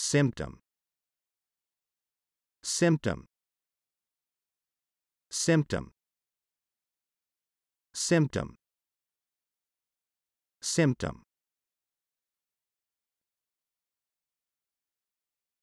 symptom symptom symptom symptom symptom